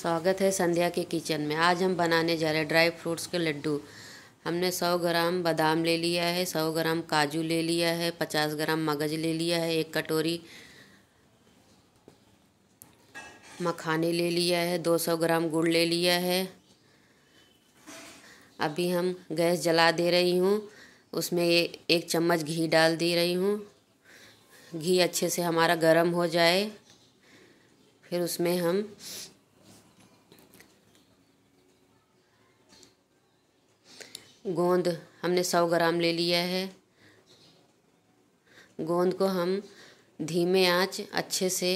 स्वागत है संध्या के किचन में आज हम बनाने जा रहे हैं ड्राई फ्रूट्स के लड्डू हमने 100 ग्राम बादाम ले लिया है 100 ग्राम काजू ले लिया है 50 ग्राम मगज ले लिया है एक कटोरी मखाने ले लिया है 200 ग्राम गुड़ ले लिया है अभी हम गैस जला दे रही हूँ उसमें एक चम्मच घी डाल दे रही हूँ घी अच्छे से हमारा गर्म हो जाए फिर उसमें हम गोंद हमने सौ ग्राम ले लिया है गोंद को हम धीमे आंच अच्छे से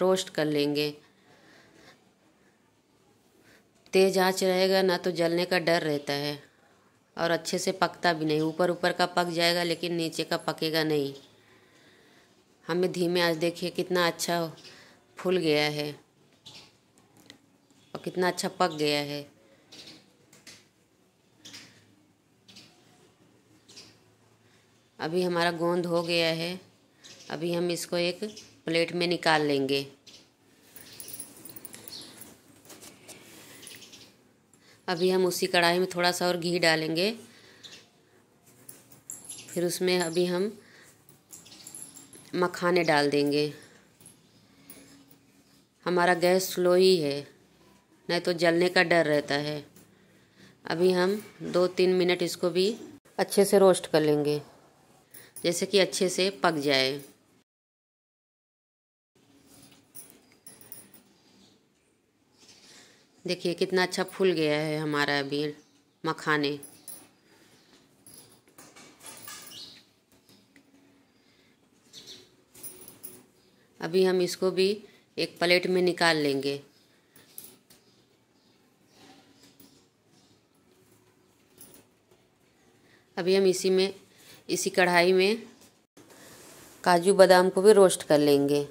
रोस्ट कर लेंगे तेज़ आंच रहेगा ना तो जलने का डर रहता है और अच्छे से पकता भी नहीं ऊपर ऊपर का पक जाएगा लेकिन नीचे का पकेगा नहीं हमें धीमे आंच देखिए कितना अच्छा फूल गया है और कितना अच्छा पक गया है अभी हमारा गोंद हो गया है अभी हम इसको एक प्लेट में निकाल लेंगे अभी हम उसी कढ़ाई में थोड़ा सा और घी डालेंगे फिर उसमें अभी हम मखाने डाल देंगे हमारा गैस स्लो ही है नहीं तो जलने का डर रहता है अभी हम दो तीन मिनट इसको भी अच्छे से रोस्ट कर लेंगे जैसे कि अच्छे से पक जाए देखिए कितना अच्छा फूल गया है हमारा अभी मखाने अभी हम इसको भी एक प्लेट में निकाल लेंगे अभी हम इसी में इसी कढ़ाई में काजू बादाम को भी रोस्ट कर लेंगे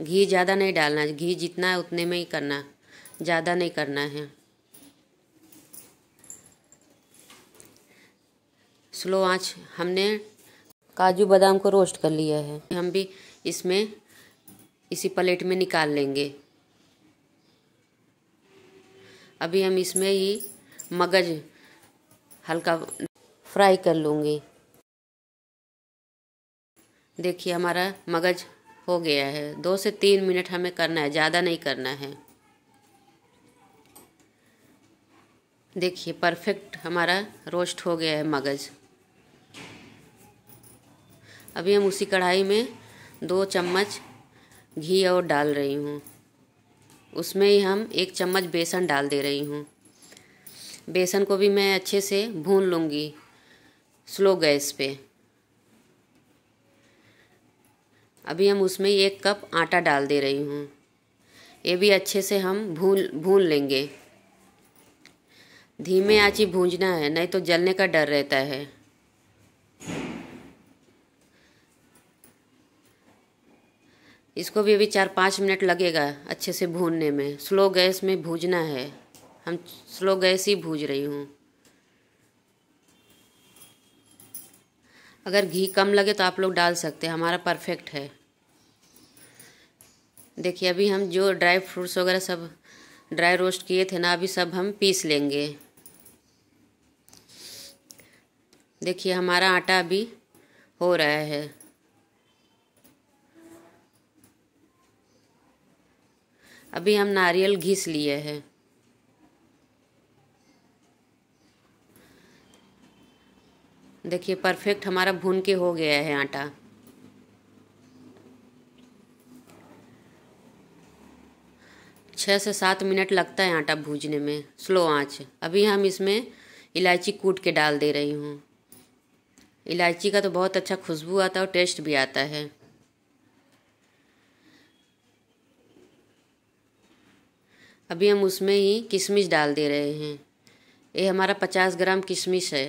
घी ज़्यादा नहीं डालना घी जितना है उतने में ही करना ज़्यादा नहीं करना है स्लो आंच हमने काजू बादाम को रोस्ट कर लिया है हम भी इसमें इसी प्लेट में निकाल लेंगे अभी हम इसमें ही मगज हल्का फ्राई कर लूँगी देखिए हमारा मगज हो गया है दो से तीन मिनट हमें करना है ज़्यादा नहीं करना है देखिए परफेक्ट हमारा रोस्ट हो गया है मगज़ अभी हम उसी कढ़ाई में दो चम्मच घी और डाल रही हूँ उसमें ही हम एक चम्मच बेसन डाल दे रही हूँ बेसन को भी मैं अच्छे से भून लूँगी स्लो गैस पे अभी हम उसमें एक कप आटा डाल दे रही हूँ ये भी अच्छे से हम भून भून लेंगे धीमे आँच ही भूंजना है नहीं तो जलने का डर रहता है इसको भी अभी चार पाँच मिनट लगेगा अच्छे से भूनने में स्लो गैस में भूजना है हम स्लो गैस ही भूज रही हूँ अगर घी कम लगे तो आप लोग डाल सकते हैं हमारा परफेक्ट है देखिए अभी हम जो ड्राई फ्रूट्स वगैरह सब ड्राई रोस्ट किए थे ना अभी सब हम पीस लेंगे देखिए हमारा आटा अभी हो रहा है अभी हम नारियल घिस लिए हैं देखिए परफेक्ट हमारा भून के हो गया है आटा छः से सात मिनट लगता है आटा भूजने में स्लो आंच अभी हम इसमें इलायची कूट के डाल दे रही हूँ इलायची का तो बहुत अच्छा खुशबू आता है और टेस्ट भी आता है अभी हम उसमें ही किशमिश डाल दे रहे हैं ये हमारा पचास ग्राम किशमिश है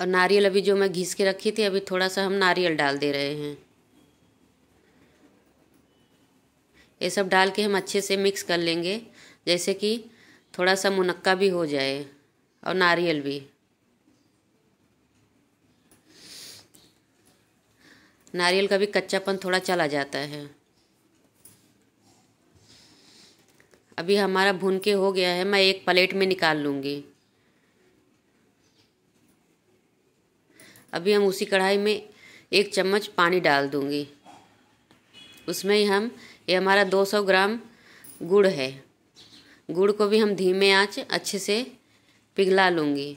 और नारियल अभी जो मैं घिस के रखी थी अभी थोड़ा सा हम नारियल डाल दे रहे हैं ये सब डाल के हम अच्छे से मिक्स कर लेंगे जैसे कि थोड़ा सा मुनक्का भी हो जाए और नारियल भी नारियल का भी कच्चापन थोड़ा चला जाता है अभी हमारा भून के हो गया है मैं एक प्लेट में निकाल लूँगी अभी हम उसी कढ़ाई में एक चम्मच पानी डाल दूँगी उसमें ही हम ये हमारा 200 ग्राम गुड़ है गुड़ को भी हम धीमे आंच अच्छे से पिघला लूँगी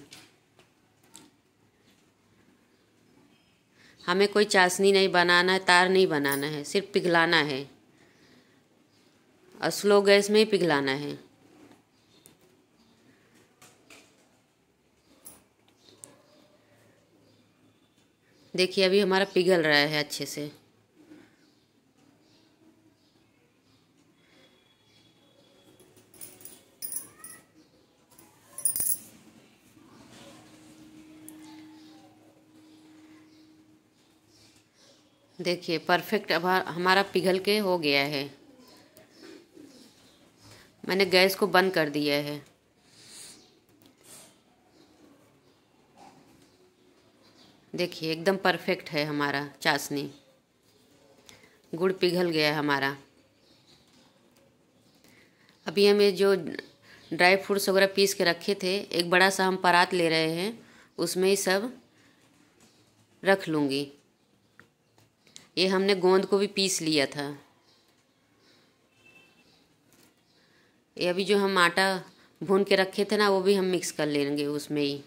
हमें कोई चाशनी नहीं बनाना है तार नहीं बनाना है सिर्फ पिघलाना है और स्लो गैस में ही पिघलाना है देखिए अभी हमारा पिघल रहा है अच्छे से देखिए परफेक्ट अब हमारा पिघल के हो गया है मैंने गैस को बंद कर दिया है देखिए एकदम परफेक्ट है हमारा चाशनी गुड़ पिघल गया है हमारा अभी हमें जो ड्राई फ्रूट्स वगैरह पीस के रखे थे एक बड़ा सा हम परात ले रहे हैं उसमें ही सब रख लूँगी ये हमने गोंद को भी पीस लिया था ये अभी जो हम आटा भून के रखे थे ना वो भी हम मिक्स कर लेंगे उसमें ही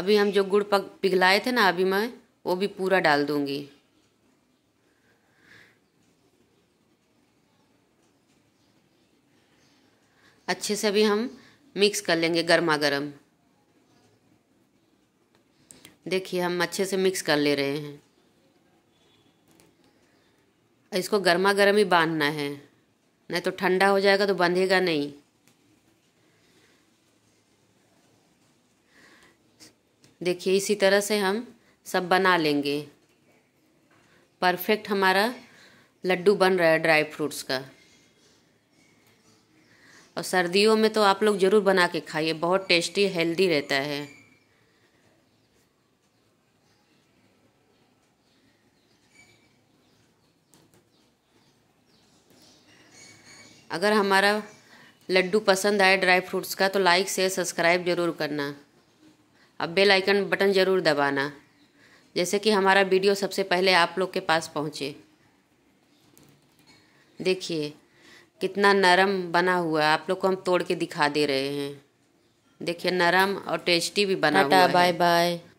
अभी हम जो गुड़ पक पिघलाए थे ना अभी मैं वो भी पूरा डाल दूंगी अच्छे से अभी हम मिक्स कर लेंगे गर्मा गर्म देखिए हम अच्छे से मिक्स कर ले रहे हैं इसको गर्मा गर्म ही बांधना है नहीं तो ठंडा हो जाएगा तो बंधेगा नहीं देखिए इसी तरह से हम सब बना लेंगे परफेक्ट हमारा लड्डू बन रहा है ड्राई फ्रूट्स का और सर्दियों में तो आप लोग ज़रूर बना के खाइए बहुत टेस्टी हेल्दी रहता है अगर हमारा लड्डू पसंद आए ड्राई फ्रूट्स का तो लाइक शेयर सब्सक्राइब ज़रूर करना अब बेल आइकन बटन ज़रूर दबाना जैसे कि हमारा वीडियो सबसे पहले आप लोग के पास पहुँचे देखिए कितना नरम बना हुआ आप लोग को हम तोड़ के दिखा दे रहे हैं देखिए नरम और टेस्टी भी बना हुआ है बाय बाय